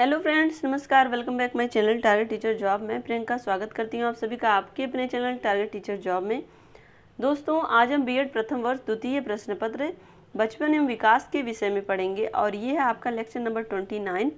hello friends नमस्कार welcome back my channel target teacher job मैं प्रियंका स्वागत करती हूँ आप सभी का आपके अपने चैनल टारगेट टीचर जॉब में दोस्तों आज हम बीएड प्रथम वर्ष द्वितीय प्रश्न पत्र बचपन एवं विकास के विषय में पढ़ेंगे और ये है आपका लेक्चर नंबर ट्वेंटी नाइन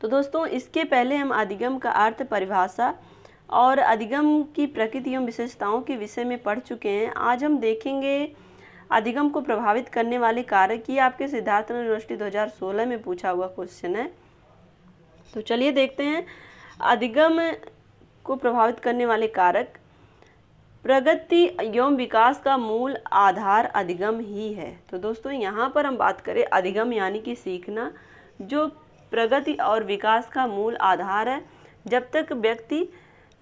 तो दोस्तों इसके पहले हम अधिगम का अर्थ परिभाषा और अधिगम की प्रकृति एवं विशेषताओं के विषय में पढ़ चुके हैं आज हम देखेंगे अधिगम को प्रभावित करने वाले कारक ये आपके सिद्धार्थ यूनिवर्सिटी 2016 में पूछा हुआ क्वेश्चन है तो चलिए देखते हैं अधिगम को प्रभावित करने वाले कारक प्रगति एवं विकास का मूल आधार अधिगम ही है तो दोस्तों यहाँ पर हम बात करें अधिगम यानी कि सीखना जो प्रगति और विकास का मूल आधार है जब तक व्यक्ति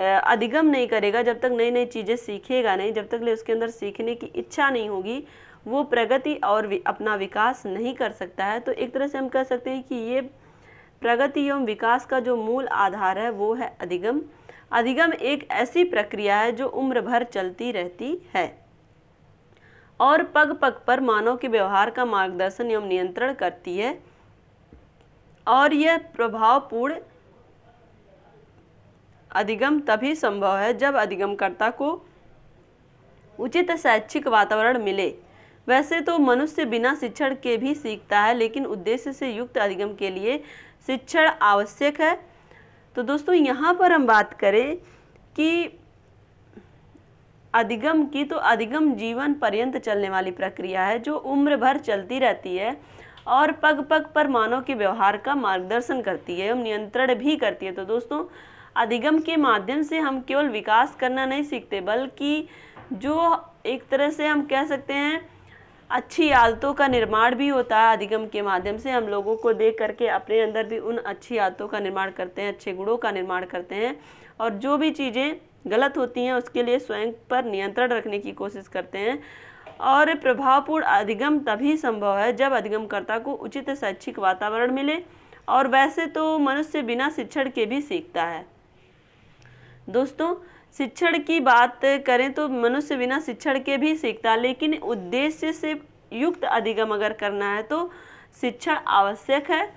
अधिगम नहीं करेगा जब तक नई नई चीज़ें सीखेगा नहीं जब तक ले उसके अंदर सीखने की इच्छा नहीं होगी वो प्रगति और अपना विकास नहीं कर सकता है तो एक तरह से हम कह सकते हैं कि ये प्रगति एवं विकास का जो मूल आधार है वो है अधिगम अधिगम एक ऐसी प्रक्रिया है जो उम्र भर चलती रहती है और पग पग पर मानव के व्यवहार का मार्गदर्शन एवं नियंत्रण करती है और यह प्रभावपूर्ण अधिगम तभी संभव है जब अधिगमकर्ता को उचित शैक्षिक वातावरण मिले वैसे तो मनुष्य बिना शिक्षण के भी सीखता है लेकिन उद्देश्य से युक्त अधिगम के लिए शिक्षण आवश्यक है तो दोस्तों यहाँ पर हम बात करें कि अधिगम की तो अधिगम जीवन पर्यंत चलने वाली प्रक्रिया है जो उम्र भर चलती रहती है और पग पग पर मानव के व्यवहार का मार्गदर्शन करती है एवं नियंत्रण भी करती है तो दोस्तों अधिगम के माध्यम से हम केवल विकास करना नहीं सीखते बल्कि जो एक तरह से हम कह सकते हैं अच्छी आदतों का निर्माण भी होता है अधिगम के माध्यम से हम लोगों को देख करके अपने अंदर भी उन अच्छी आदतों का निर्माण करते हैं अच्छे गुणों का निर्माण करते हैं और जो भी चीज़ें गलत होती हैं उसके लिए स्वयं पर नियंत्रण रखने की कोशिश करते हैं और प्रभावपूर्ण अधिगम तभी संभव है जब अधिगमकर्ता को उचित शैक्षिक वातावरण मिले और वैसे तो मनुष्य बिना शिक्षण के भी सीखता है दोस्तों शिक्षण की बात करें तो मनुष्य बिना शिक्षण के भी सीखता है लेकिन उद्देश्य से युक्त अधिगम अगर करना है तो शिक्षण आवश्यक है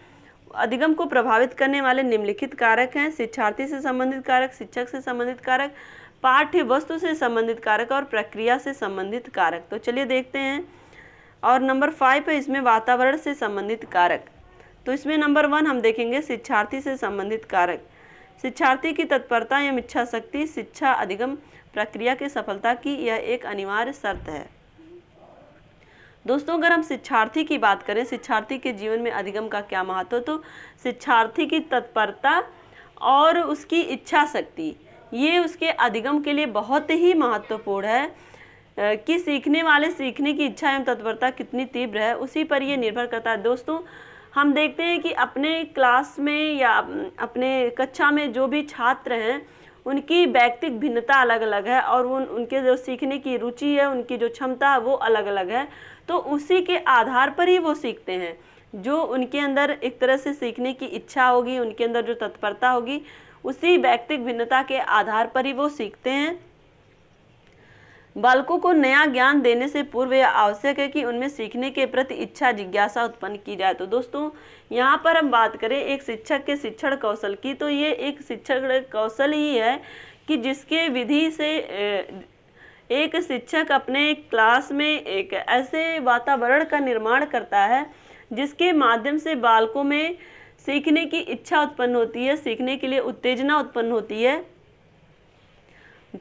अधिगम को प्रभावित करने वाले निम्नलिखित कारक हैं शिक्षार्थी से संबंधित कारक शिक्षक से संबंधित कारक पाठ्य वस्तु से संबंधित कारक और प्रक्रिया से संबंधित कारक तो चलिए देखते हैं और नंबर फाइव है इसमें वातावरण से संबंधित कारक तो इसमें नंबर वन हम देखेंगे शिक्षार्थी से संबंधित कारक शिक्षार्थी की तत्परता एवं इच्छा शक्ति शिक्षा अधिगम प्रक्रिया के सफलता की यह एक अनिवार्य शर्त है दोस्तों अगर हम शिक्षार्थी की बात करें शिक्षार्थी के जीवन में अधिगम का क्या महत्व तो शिक्षार्थी की तत्परता और उसकी इच्छा शक्ति ये उसके अधिगम के लिए बहुत ही महत्वपूर्ण है कि सीखने वाले सीखने की इच्छा एवं तत्परता कितनी तीव्र है उसी पर ये निर्भर करता है दोस्तों हम देखते हैं कि अपने क्लास में या अपने कक्षा में जो भी छात्र हैं उनकी व्यक्तिक भिन्नता अलग अलग है और उन उनके जो सीखने की रुचि है उनकी जो क्षमता है वो अलग अलग है तो उसी के आधार पर ही वो सीखते हैं जो उनके अंदर एक तरह से सीखने की इच्छा होगी उनके अंदर जो तत्परता होगी उसी व्यक्तिक भिन्नता के आधार पर ही वो सीखते हैं बालकों को नया ज्ञान देने से पूर्व यह आवश्यक है कि उनमें सीखने के प्रति इच्छा जिज्ञासा उत्पन्न की जाए तो दोस्तों यहाँ पर हम बात करें एक शिक्षक के शिक्षण कौशल की तो ये एक शिक्षक कौशल ही है कि जिसके विधि से एक शिक्षक अपने क्लास में एक ऐसे वातावरण का निर्माण करता है जिसके माध्यम से बालकों में सीखने की इच्छा उत्पन्न होती है सीखने के लिए उत्तेजना उत्पन्न होती है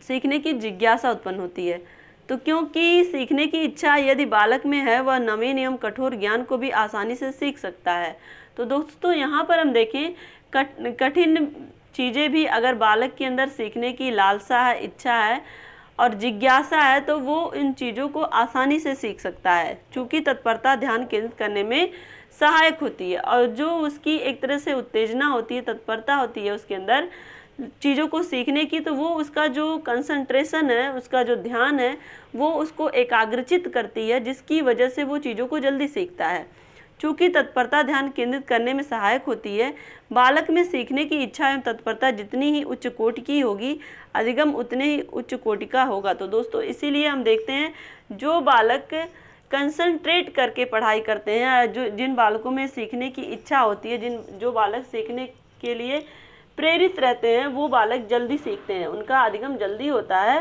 सीखने की जिज्ञासा उत्पन्न होती है तो क्योंकि सीखने की इच्छा यदि बालक में है वह नवीन एवं कठोर ज्ञान को भी आसानी से सीख सकता है तो दोस्तों यहाँ पर हम देखें कठिन चीज़ें भी अगर बालक के अंदर सीखने की लालसा है इच्छा है और जिज्ञासा है तो वो इन चीज़ों को आसानी से सीख सकता है चूँकि तत्परता ध्यान केंद्रित करने में सहायक होती है और जो उसकी एक तरह से उत्तेजना होती है तत्परता होती है उसके अंदर चीज़ों को सीखने की तो वो उसका जो कंसंट्रेशन है उसका जो ध्यान है वो उसको एकाग्रचित करती है जिसकी वजह से वो चीज़ों को जल्दी सीखता है चूँकि तत्परता ध्यान केंद्रित करने में सहायक होती है बालक में सीखने की इच्छा एवं तत्परता जितनी ही उच्च कोटि की होगी अधिगम उतने ही उच्च कोटि का होगा तो दोस्तों इसीलिए हम देखते हैं जो बालक कंसंट्रेट करके पढ़ाई करते हैं जो जिन बालकों में सीखने की इच्छा होती है जिन जो बालक सीखने के लिए प्रेरित रहते हैं वो बालक जल्दी सीखते हैं उनका अधिगम जल्दी होता है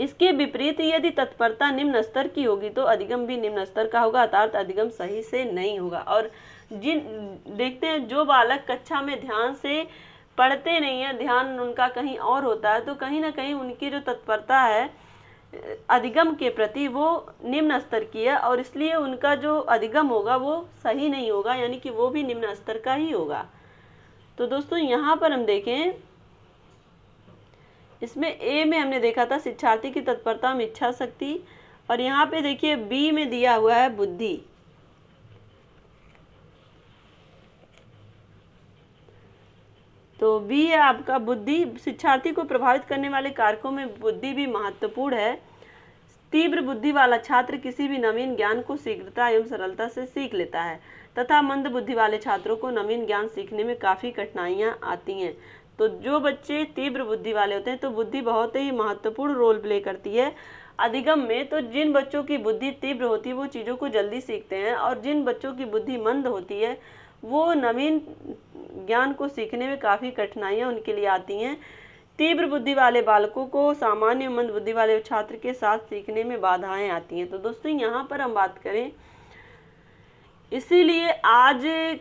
इसके विपरीत यदि तत्परता निम्न स्तर की होगी तो अधिगम भी निम्न स्तर का होगा अर्थात अधिगम सही से नहीं होगा और जिन देखते हैं जो बालक कक्षा में ध्यान से पढ़ते नहीं है ध्यान उनका कहीं और होता है तो कहीं ना कहीं उनकी जो तत्परता है अधिगम के प्रति वो निम्न स्तर की है और इसलिए उनका जो अधिगम होगा वो सही नहीं होगा यानी कि वो भी निम्न स्तर का ही होगा तो दोस्तों यहाँ पर हम देखें इसमें ए में हमने देखा था शिक्षार्थी की तत्परता में इच्छा शक्ति और यहाँ पे देखिए बी में दिया हुआ है बुद्धि तो बी है आपका बुद्धि शिक्षार्थी को प्रभावित करने वाले कारकों में बुद्धि भी महत्वपूर्ण है तीव्र बुद्धि वाला छात्र किसी भी नवीन ज्ञान को शीघ्रता एवं सरलता से सीख लेता है तथा मंद बुद्धि वाले छात्रों को नवीन ज्ञान सीखने में काफ़ी कठिनाइयां आती हैं तो जो बच्चे तीव्र बुद्धि वाले होते हैं तो बुद्धि बहुत ही महत्वपूर्ण रोल प्ले करती है अधिगम में तो जिन बच्चों की बुद्धि तीव्र होती है वो चीज़ों को जल्दी सीखते हैं और जिन बच्चों की बुद्धि मंद होती है वो नवीन ज्ञान को सीखने में काफ़ी कठिनाइयाँ उनके लिए आती हैं तीव्र बुद्धि वाले बालकों को सामान्य मंद बुद्धि वाले छात्र के साथ सीखने में बाधाएं आती हैं तो दोस्तों यहाँ पर हम बात करें इसीलिए आज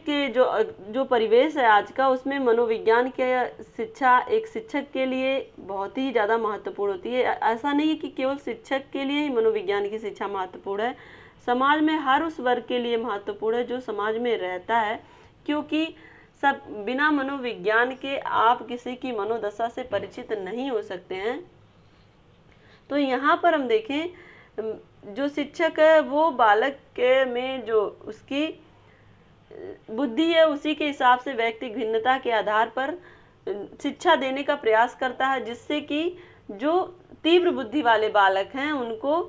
के जो जो परिवेश है आज का उसमें मनोविज्ञान के शिक्षा एक शिक्षक के लिए बहुत ही ज़्यादा महत्वपूर्ण होती है ऐसा नहीं है कि केवल शिक्षक के लिए ही मनोविज्ञान की शिक्षा महत्वपूर्ण है समाज में हर उस वर्ग के लिए महत्वपूर्ण है जो समाज में रहता है क्योंकि सब बिना मनोविज्ञान के आप किसी की मनोदशा से परिचित नहीं हो सकते हैं तो यहाँ पर हम देखें जो शिक्षक है वो बालक के में जो उसकी बुद्धि है उसी के हिसाब से व्यक्ति भिन्नता के आधार पर शिक्षा देने का प्रयास करता है जिससे कि जो तीव्र बुद्धि वाले बालक हैं उनको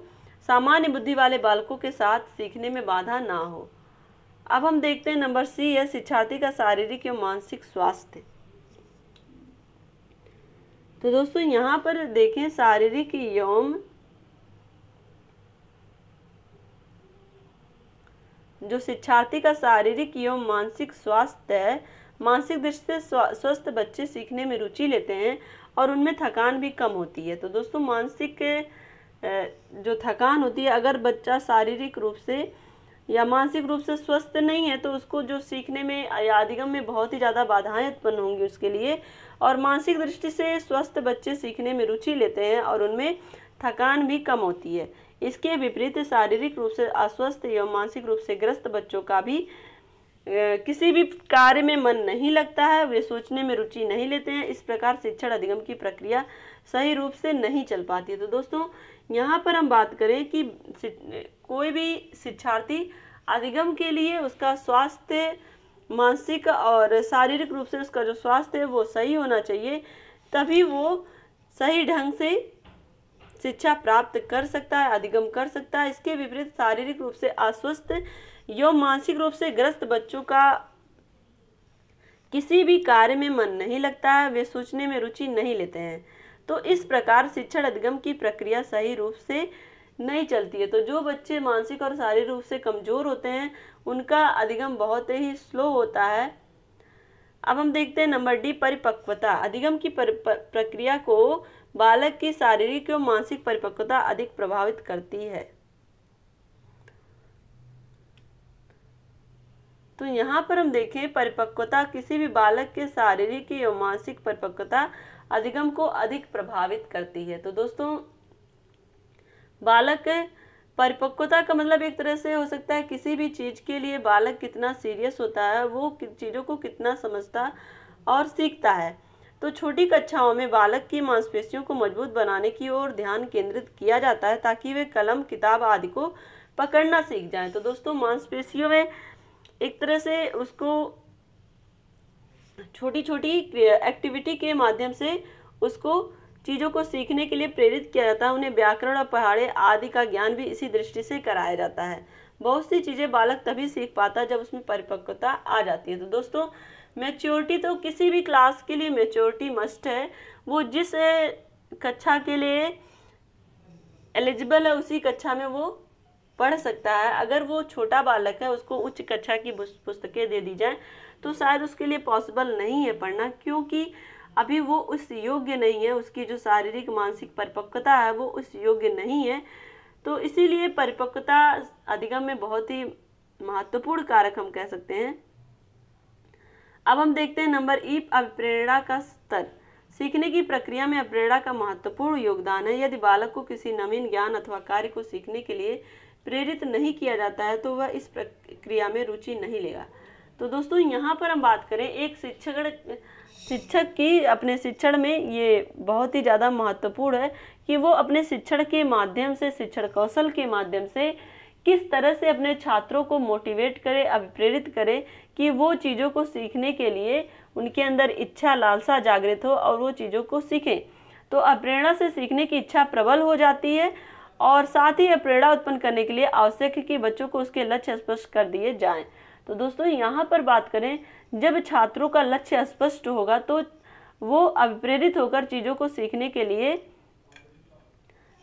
सामान्य बुद्धि वाले बालकों के साथ सीखने में बाधा ना हो अब हम देखते हैं नंबर सी है शिक्षार्थी का शारीरिक एवं मानसिक स्वास्थ्य तो दोस्तों यहाँ पर देखें शारीरिक यौम जो शिक्षार्थी का शारीरिक एवं मानसिक स्वास्थ्य है मानसिक दृष्टि से स्वस्थ बच्चे सीखने में रुचि लेते हैं और उनमें थकान भी कम होती है तो दोस्तों मानसिक जो थकान होती है अगर बच्चा शारीरिक रूप से या मानसिक रूप से स्वस्थ नहीं है तो उसको जो सीखने में या अधिगम में बहुत ही ज़्यादा बाधाएं उत्पन्न होंगी उसके लिए और मानसिक दृष्टि से स्वस्थ बच्चे सीखने में रुचि लेते हैं और उनमें थकान भी कम होती है इसके विपरीत शारीरिक रूप से अस्वस्थ एवं मानसिक रूप से ग्रस्त बच्चों का भी किसी भी कार्य में मन नहीं लगता है वे सोचने में रुचि नहीं लेते हैं इस प्रकार शिक्षण अधिगम की प्रक्रिया सही रूप से नहीं चल पाती तो दोस्तों यहाँ पर हम बात करें कि कोई भी शिक्षार्थी अधिगम के लिए उसका स्वास्थ्य मानसिक और शारीरिक रूप से उसका जो स्वास्थ्य है वो सही होना चाहिए तभी वो सही ढंग से शिक्षा प्राप्त कर सकता है अधिगम कर सकता है इसके विपरीत शारीरिक रूप से अस्वस्थ यो मानसिक रूप से ग्रस्त बच्चों का किसी भी कार्य में मन नहीं लगता है वे सोचने में रुचि नहीं लेते हैं तो इस प्रकार शिक्षण अधिगम की प्रक्रिया सही रूप से नहीं चलती है तो जो बच्चे मानसिक और शारीरिक रूप से कमज़ोर होते हैं उनका अधिगम बहुत ही स्लो होता है अब हम देखते हैं नंबर डी परिपक्वता अधिगम की पर, पर, प्रक्रिया को बालक की शारीरिक एवं मानसिक परिपक्वता अधिक प्रभावित करती है तो यहाँ पर हम देखें परिपक्वता किसी भी बालक के शारीरिक एवं मानसिक परिपक्वता अधिगम को अधिक प्रभावित करती है तो दोस्तों बालक परिपक्वता का मतलब एक तरह से हो सकता है किसी भी चीज़ के लिए बालक कितना सीरियस होता है वो चीज़ों को कितना समझता और सीखता है तो छोटी कक्षाओं में बालक की मांसपेशियों को मजबूत बनाने की ओर ध्यान केंद्रित किया जाता है ताकि वे कलम किताब आदि को पकड़ना सीख जाएं तो दोस्तों मांसपेशियों में एक तरह से उसको छोटी छोटी एक्टिविटी के माध्यम से उसको चीज़ों को सीखने के लिए प्रेरित किया जाता है उन्हें व्याकरण और पहाड़े आदि का ज्ञान भी इसी दृष्टि से कराया जाता है बहुत सी चीज़ें बालक तभी सीख पाता है जब उसमें परिपक्वता आ जाती है तो दोस्तों मेच्योरिटी तो किसी भी क्लास के लिए मेच्योरिटी मस्ट है वो जिस कक्षा के लिए एलिजिबल है उसी कक्षा में वो पढ़ सकता है अगर वो छोटा बालक है उसको उच्च कक्षा की पुस्तकें दे दी जाएँ तो शायद उसके लिए पॉसिबल नहीं है पढ़ना क्योंकि अभी वो उस योग्य नहीं है उसकी जो शारीरिक मानसिक परिपक्वता है वो उस योग्य नहीं है तो इसीलिए परिपक्वता अधिगम में बहुत ही महत्वपूर्ण कारक हम कह सकते हैं अब हम देखते हैं नंबर ई अभिप्रेरणा का स्तर सीखने की प्रक्रिया में अप्रेरणा का महत्वपूर्ण योगदान है यदि बालक को किसी नवीन ज्ञान अथवा कार्य को सीखने के लिए प्रेरित नहीं किया जाता है तो वह इस प्रक्रिया में रुचि नहीं लेगा तो दोस्तों यहाँ पर हम बात करें एक शिक्षक शिक्षक की अपने शिक्षण में ये बहुत ही ज़्यादा महत्वपूर्ण है कि वो अपने शिक्षण के माध्यम से शिक्षण कौशल के माध्यम से किस तरह से अपने छात्रों को मोटिवेट करे अभिप्रेरित करे कि वो चीज़ों को सीखने के लिए उनके अंदर इच्छा लालसा जागृत हो और वो चीज़ों को सीखें तो अप्रेरणा से सीखने की इच्छा प्रबल हो जाती है और साथ ही अप्रेरणा उत्पन्न करने के लिए आवश्यक है कि बच्चों को उसके लक्ष्य स्पष्ट कर दिए जाएं तो दोस्तों यहाँ पर बात करें जब छात्रों का लक्ष्य स्पष्ट होगा तो वो अभिप्रेरित होकर चीज़ों को सीखने के लिए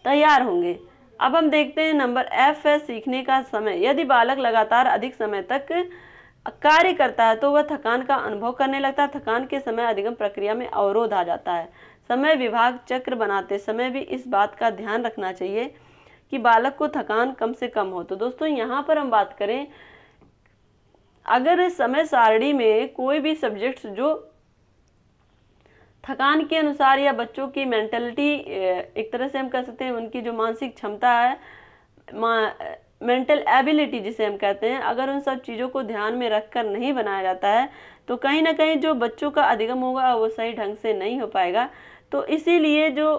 तैयार होंगे अब हम देखते हैं नंबर एफ है सीखने का समय यदि बालक लगातार अधिक समय तक कार्य करता है तो वह थकान का अनुभव करने लगता है थकान के समय अधिगम प्रक्रिया में अवरोध आ जाता है समय विभाग चक्र बनाते समय भी इस बात का ध्यान रखना चाहिए कि बालक को थकान कम से कम हो तो दोस्तों यहाँ पर हम बात करें अगर समय सारणी में कोई भी सब्जेक्ट्स जो थकान के अनुसार या बच्चों की मेंटलिटी एक तरह से हम कह सकते हैं उनकी जो मानसिक क्षमता है मेंटल एबिलिटी जिसे हम कहते हैं अगर उन सब चीज़ों को ध्यान में रख कर नहीं बनाया जाता है तो कहीं ना कहीं जो बच्चों का अधिगम होगा वो सही ढंग से नहीं हो पाएगा तो इसीलिए जो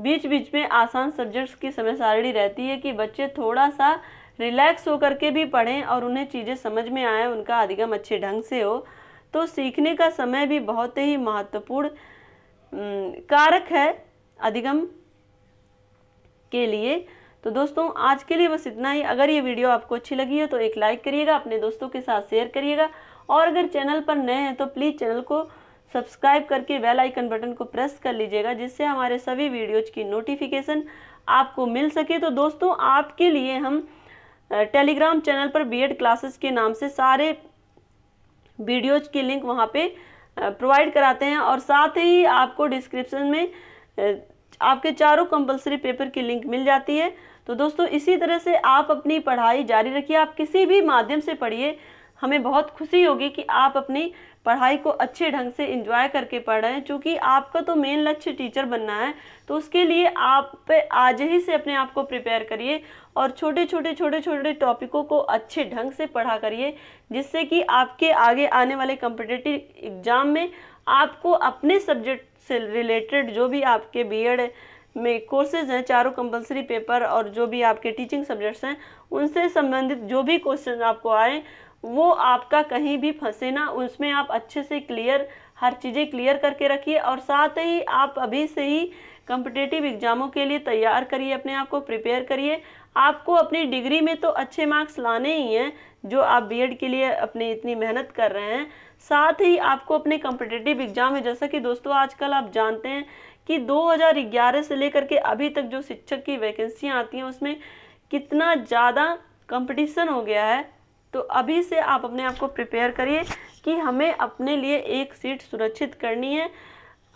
बीच बीच में आसान सब्जेक्ट्स की समय सारणी रहती है कि बच्चे थोड़ा सा रिलैक्स होकर के भी पढ़ें और उन्हें चीज़ें समझ में आए उनका अधिगम अच्छे ढंग से हो तो सीखने का समय भी बहुत ही महत्वपूर्ण कारक है अधिगम के लिए तो दोस्तों आज के लिए बस इतना ही अगर ये वीडियो आपको अच्छी लगी हो तो एक लाइक करिएगा अपने दोस्तों के साथ शेयर करिएगा और अगर चैनल पर नए हैं तो प्लीज़ चैनल को सब्सक्राइब करके बेल आइकन बटन को प्रेस कर लीजिएगा जिससे हमारे सभी वीडियोज की नोटिफिकेशन आपको मिल सके तो दोस्तों आपके लिए हम टेलीग्राम चैनल पर बीएड क्लासेस के नाम से सारे वीडियोज की लिंक वहाँ पे प्रोवाइड कराते हैं और साथ ही आपको डिस्क्रिप्शन में आपके चारों कंपलसरी पेपर की लिंक मिल जाती है तो दोस्तों इसी तरह से आप अपनी पढ़ाई जारी रखिए आप किसी भी माध्यम से पढ़िए हमें बहुत खुशी होगी कि आप अपनी पढ़ाई को अच्छे ढंग से इंजॉय करके पढ़ रहे हैं चूँकि आपका तो मेन लक्ष्य टीचर बनना है तो उसके लिए आप पे आज ही से अपने आप को प्रिपेयर करिए और छोटे छोटे छोटे छोटे टॉपिकों को अच्छे ढंग से पढ़ा करिए जिससे कि आपके आगे आने वाले कम्पिटेटिव एग्ज़ाम में आपको अपने सब्जेक्ट से रिलेटेड जो भी आपके बी में कोर्सेज हैं चारों कंपलसरी पेपर और जो भी आपके टीचिंग सब्जेक्ट्स हैं उनसे संबंधित जो भी क्वेश्चन आपको आए वो आपका कहीं भी फंसे ना उसमें आप अच्छे से क्लियर हर चीज़ें क्लियर करके रखिए और साथ ही आप अभी से ही कम्पिटेटिव एग्ज़ामों के लिए तैयार करिए अपने आप को प्रिपेयर करिए आपको अपनी डिग्री में तो अच्छे मार्क्स लाने ही हैं जो आप बीएड के लिए अपनी इतनी मेहनत कर रहे हैं साथ ही आपको अपने कम्पिटेटिव एग्ज़ाम में जैसा कि दोस्तों आजकल आप जानते हैं कि 2011 से लेकर के अभी तक जो शिक्षक की वैकेंसियाँ आती हैं उसमें कितना ज़्यादा कंपटीशन हो गया है तो अभी से आप अपने आप को प्रिपेयर करिए कि हमें अपने लिए एक सीट सुरक्षित करनी है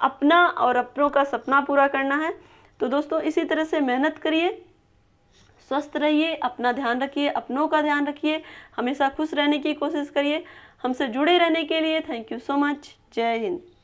अपना और अपनों का सपना पूरा करना है तो दोस्तों इसी तरह से मेहनत करिए स्वस्थ रहिए अपना ध्यान रखिए अपनों का ध्यान रखिए हमेशा खुश रहने की कोशिश करिए हमसे जुड़े रहने के लिए थैंक यू सो मच जय हिंद